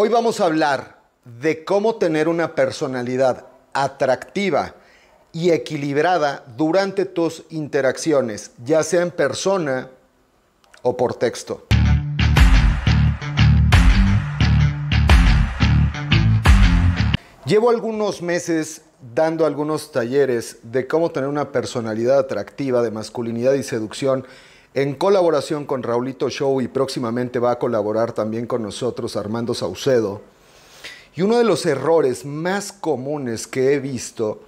Hoy vamos a hablar de cómo tener una personalidad atractiva y equilibrada durante tus interacciones, ya sea en persona o por texto. Llevo algunos meses dando algunos talleres de cómo tener una personalidad atractiva de masculinidad y seducción en colaboración con Raulito Show y próximamente va a colaborar también con nosotros Armando Saucedo. Y uno de los errores más comunes que he visto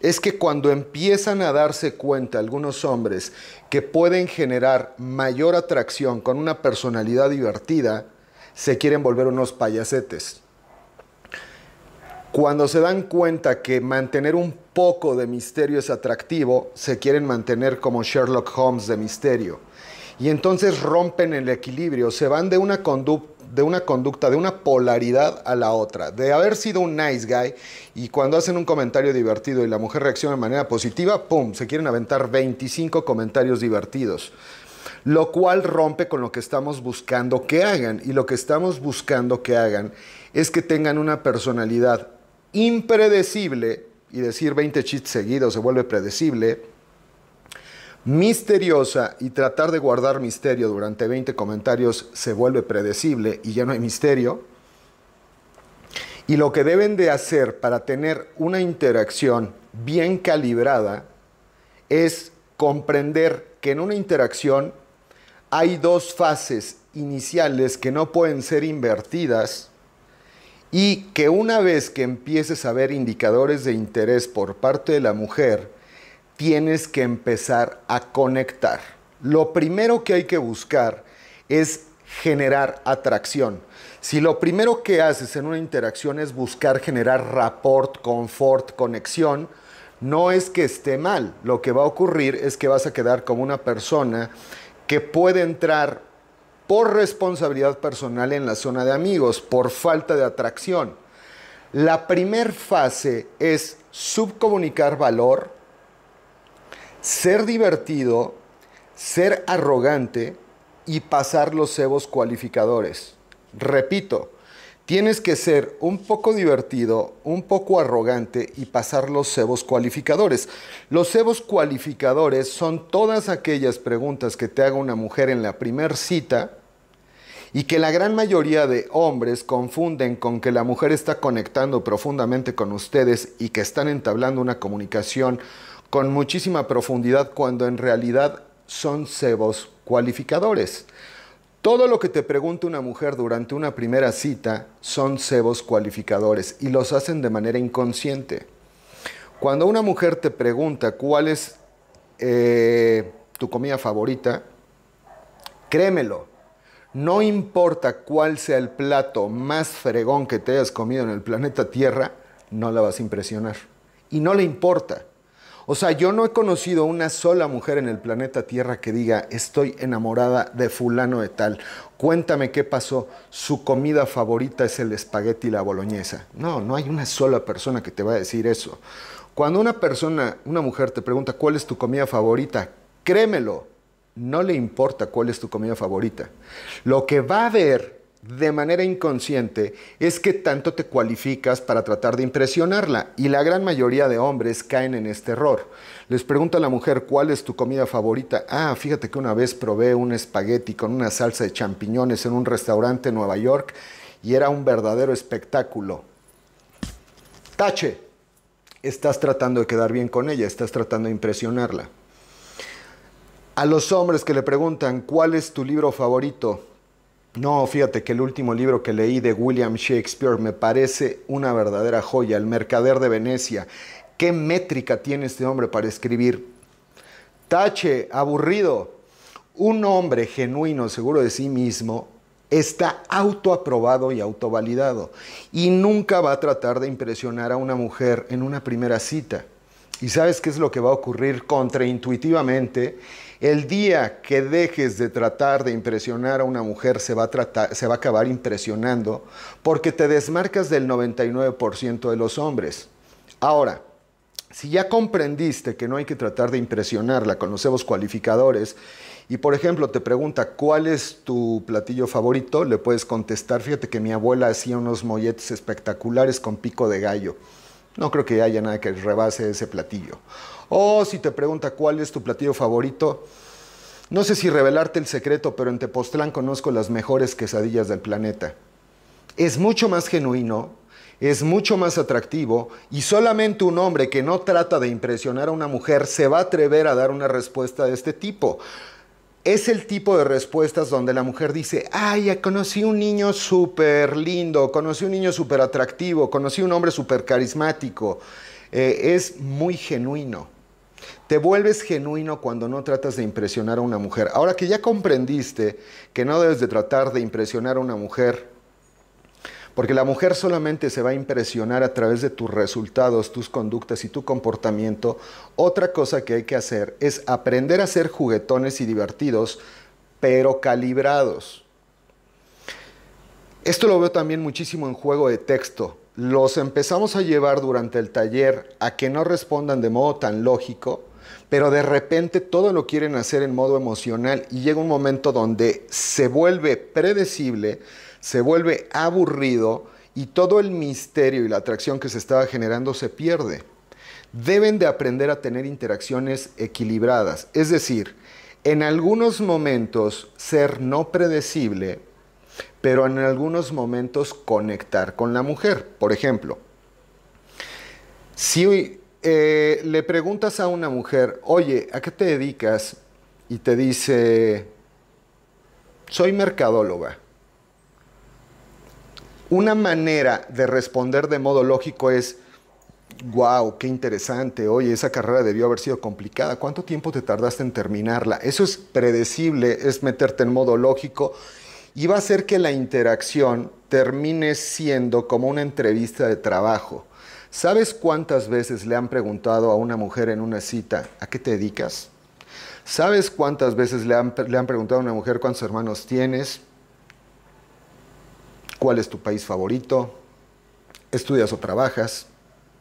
es que cuando empiezan a darse cuenta algunos hombres que pueden generar mayor atracción con una personalidad divertida, se quieren volver unos payasetes. Cuando se dan cuenta que mantener un poco de misterio es atractivo, se quieren mantener como Sherlock Holmes de misterio. Y entonces rompen el equilibrio, se van de una, conducta, de una polaridad a la otra. De haber sido un nice guy y cuando hacen un comentario divertido y la mujer reacciona de manera positiva, ¡pum!, se quieren aventar 25 comentarios divertidos lo cual rompe con lo que estamos buscando que hagan. Y lo que estamos buscando que hagan es que tengan una personalidad impredecible, y decir 20 chistes seguidos se vuelve predecible, misteriosa y tratar de guardar misterio durante 20 comentarios se vuelve predecible y ya no hay misterio. Y lo que deben de hacer para tener una interacción bien calibrada es comprender que en una interacción hay dos fases iniciales que no pueden ser invertidas y que una vez que empieces a ver indicadores de interés por parte de la mujer, tienes que empezar a conectar. Lo primero que hay que buscar es generar atracción. Si lo primero que haces en una interacción es buscar generar rapport, confort, conexión, no es que esté mal. Lo que va a ocurrir es que vas a quedar como una persona que puede entrar por responsabilidad personal en la zona de amigos, por falta de atracción. La primer fase es subcomunicar valor, ser divertido, ser arrogante y pasar los cebos cualificadores. Repito, Tienes que ser un poco divertido, un poco arrogante y pasar los cebos cualificadores. Los cebos cualificadores son todas aquellas preguntas que te haga una mujer en la primer cita y que la gran mayoría de hombres confunden con que la mujer está conectando profundamente con ustedes y que están entablando una comunicación con muchísima profundidad cuando en realidad son cebos cualificadores. Todo lo que te pregunta una mujer durante una primera cita son cebos cualificadores y los hacen de manera inconsciente. Cuando una mujer te pregunta cuál es eh, tu comida favorita, créemelo, no importa cuál sea el plato más fregón que te hayas comido en el planeta Tierra, no la vas a impresionar. Y no le importa. O sea, yo no he conocido una sola mujer en el planeta Tierra que diga, estoy enamorada de fulano de tal, cuéntame qué pasó, su comida favorita es el espagueti y la boloñesa. No, no hay una sola persona que te va a decir eso. Cuando una persona, una mujer te pregunta, ¿cuál es tu comida favorita? Créemelo, no le importa cuál es tu comida favorita. Lo que va a ver de manera inconsciente es que tanto te cualificas para tratar de impresionarla y la gran mayoría de hombres caen en este error. Les pregunta a la mujer cuál es tu comida favorita. Ah, fíjate que una vez probé un espagueti con una salsa de champiñones en un restaurante en Nueva York y era un verdadero espectáculo. Tache, estás tratando de quedar bien con ella, estás tratando de impresionarla. A los hombres que le preguntan cuál es tu libro favorito, no, fíjate que el último libro que leí de William Shakespeare me parece una verdadera joya, El Mercader de Venecia. ¿Qué métrica tiene este hombre para escribir? Tache, aburrido. Un hombre genuino, seguro de sí mismo, está autoaprobado y autovalidado y nunca va a tratar de impresionar a una mujer en una primera cita. ¿Y sabes qué es lo que va a ocurrir contraintuitivamente? El día que dejes de tratar de impresionar a una mujer se va a, acabar impresionando porque te desmarcas del 99% de los hombres. Ahora, si ya comprendiste que no hay que tratar de impresionarla con los cualificadores y por ejemplo te pregunta cuál es tu platillo favorito, le puedes contestar, fíjate que mi abuela hacía unos molletes espectaculares con pico de gallo. No creo que haya nada que rebase ese platillo. O oh, si te pregunta cuál es tu platillo favorito, no sé si revelarte el secreto, pero en Tepoztlán conozco las mejores quesadillas del planeta. Es mucho más genuino, es mucho más atractivo y solamente un hombre que no trata de impresionar a una mujer se va a atrever a dar una respuesta de este tipo es el tipo de respuestas donde la mujer dice, ay, conocí un niño súper lindo, conocí un niño súper atractivo, conocí un hombre súper carismático. Eh, es muy genuino. Te vuelves genuino cuando no tratas de impresionar a una mujer. Ahora que ya comprendiste que no debes de tratar de impresionar a una mujer porque la mujer solamente se va a impresionar a través de tus resultados, tus conductas y tu comportamiento. Otra cosa que hay que hacer es aprender a ser juguetones y divertidos, pero calibrados. Esto lo veo también muchísimo en juego de texto. Los empezamos a llevar durante el taller a que no respondan de modo tan lógico, pero de repente todo lo quieren hacer en modo emocional y llega un momento donde se vuelve predecible, se vuelve aburrido y todo el misterio y la atracción que se estaba generando se pierde. Deben de aprender a tener interacciones equilibradas, es decir, en algunos momentos ser no predecible, pero en algunos momentos conectar con la mujer. Por ejemplo, si eh, le preguntas a una mujer, oye, ¿a qué te dedicas? Y te dice, soy mercadóloga. Una manera de responder de modo lógico es, wow, qué interesante, oye, esa carrera debió haber sido complicada, ¿cuánto tiempo te tardaste en terminarla? Eso es predecible, es meterte en modo lógico y va a hacer que la interacción termine siendo como una entrevista de trabajo. ¿Sabes cuántas veces le han preguntado a una mujer en una cita, ¿a qué te dedicas? ¿Sabes cuántas veces le han, le han preguntado a una mujer cuántos hermanos tienes? cuál es tu país favorito, estudias o trabajas.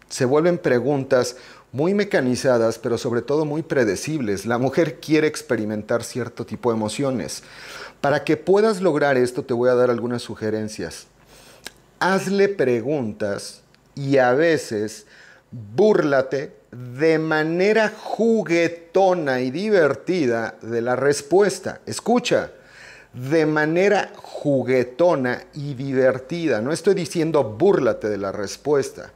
Se vuelven preguntas muy mecanizadas, pero sobre todo muy predecibles. La mujer quiere experimentar cierto tipo de emociones. Para que puedas lograr esto, te voy a dar algunas sugerencias. Hazle preguntas y a veces búrlate de manera juguetona y divertida de la respuesta. Escucha, de manera juguetona y divertida. No estoy diciendo búrlate de la respuesta.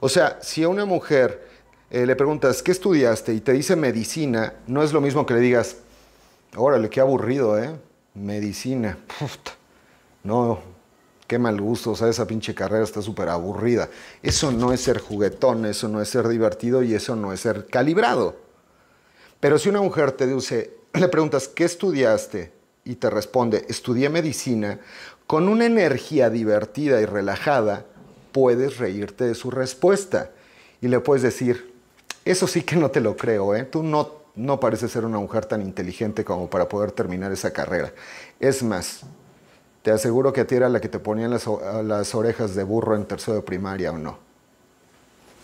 O sea, si a una mujer eh, le preguntas, ¿qué estudiaste? y te dice medicina, no es lo mismo que le digas, órale, qué aburrido, ¿eh? Medicina. No, qué mal gusto, o sea, esa pinche carrera está súper aburrida. Eso no es ser juguetón, eso no es ser divertido y eso no es ser calibrado. Pero si una mujer te dice, le preguntas, ¿qué estudiaste? y te responde, estudié medicina, con una energía divertida y relajada, puedes reírte de su respuesta. Y le puedes decir, eso sí que no te lo creo, ¿eh? tú no, no pareces ser una mujer tan inteligente como para poder terminar esa carrera. Es más, te aseguro que a ti era la que te ponían las, las orejas de burro en tercero de primaria o no.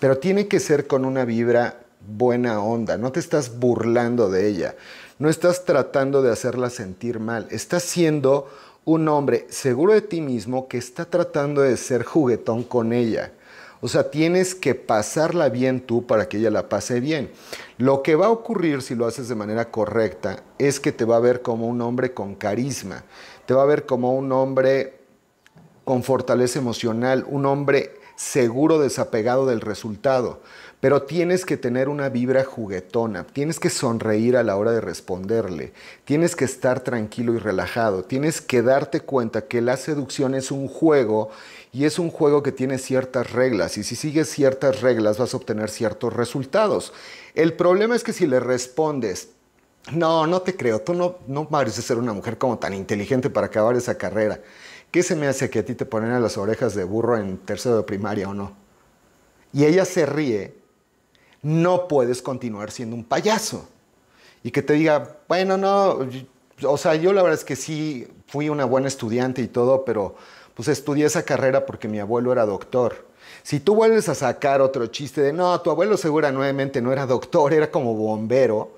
Pero tiene que ser con una vibra buena onda, no te estás burlando de ella no estás tratando de hacerla sentir mal, estás siendo un hombre seguro de ti mismo que está tratando de ser juguetón con ella. O sea, tienes que pasarla bien tú para que ella la pase bien. Lo que va a ocurrir si lo haces de manera correcta es que te va a ver como un hombre con carisma, te va a ver como un hombre con fortaleza emocional, un hombre seguro desapegado del resultado pero tienes que tener una vibra juguetona, tienes que sonreír a la hora de responderle, tienes que estar tranquilo y relajado, tienes que darte cuenta que la seducción es un juego y es un juego que tiene ciertas reglas y si sigues ciertas reglas vas a obtener ciertos resultados. El problema es que si le respondes, no, no te creo, tú no, no pareces ser una mujer como tan inteligente para acabar esa carrera. ¿Qué se me hace que a ti te ponen a las orejas de burro en tercero de primaria o no? Y ella se ríe no puedes continuar siendo un payaso. Y que te diga, bueno, no, o sea, yo la verdad es que sí fui una buena estudiante y todo, pero pues estudié esa carrera porque mi abuelo era doctor. Si tú vuelves a sacar otro chiste de, no, tu abuelo seguramente no era doctor, era como bombero,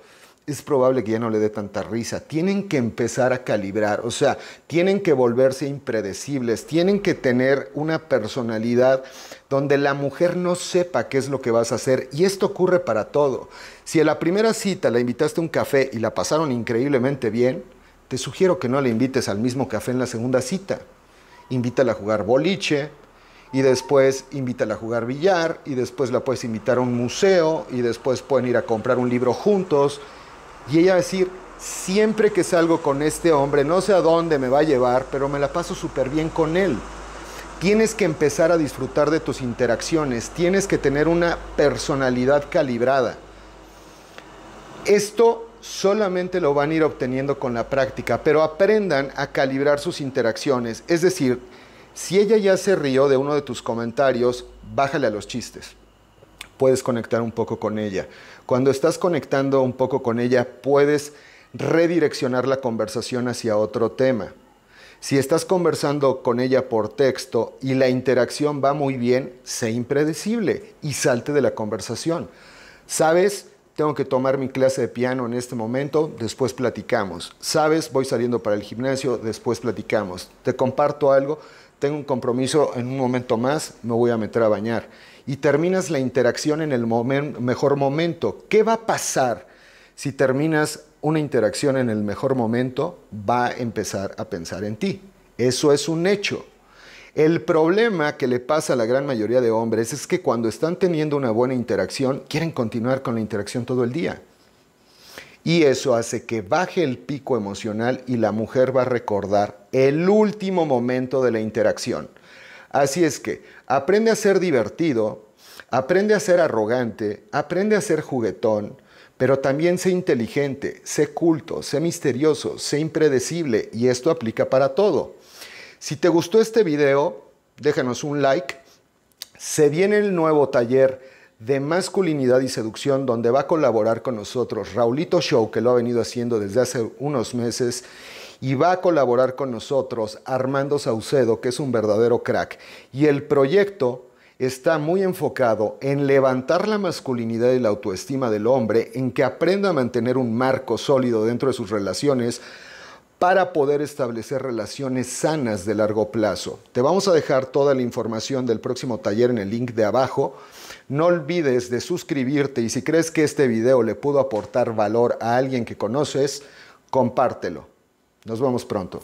es probable que ya no le dé tanta risa. Tienen que empezar a calibrar, o sea, tienen que volverse impredecibles, tienen que tener una personalidad donde la mujer no sepa qué es lo que vas a hacer. Y esto ocurre para todo. Si en la primera cita la invitaste a un café y la pasaron increíblemente bien, te sugiero que no la invites al mismo café en la segunda cita. Invítala a jugar boliche, y después invítala a jugar billar y después la puedes invitar a un museo y después pueden ir a comprar un libro juntos y ella va a decir, siempre que salgo con este hombre, no sé a dónde me va a llevar, pero me la paso súper bien con él. Tienes que empezar a disfrutar de tus interacciones, tienes que tener una personalidad calibrada. Esto solamente lo van a ir obteniendo con la práctica, pero aprendan a calibrar sus interacciones. Es decir, si ella ya se rió de uno de tus comentarios, bájale a los chistes puedes conectar un poco con ella. Cuando estás conectando un poco con ella, puedes redireccionar la conversación hacia otro tema. Si estás conversando con ella por texto y la interacción va muy bien, sé impredecible y salte de la conversación. ¿Sabes? Tengo que tomar mi clase de piano en este momento, después platicamos. ¿Sabes? Voy saliendo para el gimnasio, después platicamos. Te comparto algo, tengo un compromiso en un momento más, me voy a meter a bañar y terminas la interacción en el mejor momento. ¿Qué va a pasar si terminas una interacción en el mejor momento? Va a empezar a pensar en ti. Eso es un hecho. El problema que le pasa a la gran mayoría de hombres es que cuando están teniendo una buena interacción, quieren continuar con la interacción todo el día. Y eso hace que baje el pico emocional y la mujer va a recordar el último momento de la interacción. Así es que aprende a ser divertido, aprende a ser arrogante, aprende a ser juguetón, pero también sé inteligente, sé culto, sé misterioso, sé impredecible y esto aplica para todo. Si te gustó este video, déjanos un like. Se viene el nuevo taller de masculinidad y seducción donde va a colaborar con nosotros Raulito Show, que lo ha venido haciendo desde hace unos meses y va a colaborar con nosotros Armando Saucedo, que es un verdadero crack. Y el proyecto está muy enfocado en levantar la masculinidad y la autoestima del hombre, en que aprenda a mantener un marco sólido dentro de sus relaciones para poder establecer relaciones sanas de largo plazo. Te vamos a dejar toda la información del próximo taller en el link de abajo. No olvides de suscribirte y si crees que este video le pudo aportar valor a alguien que conoces, compártelo. Nos vemos pronto.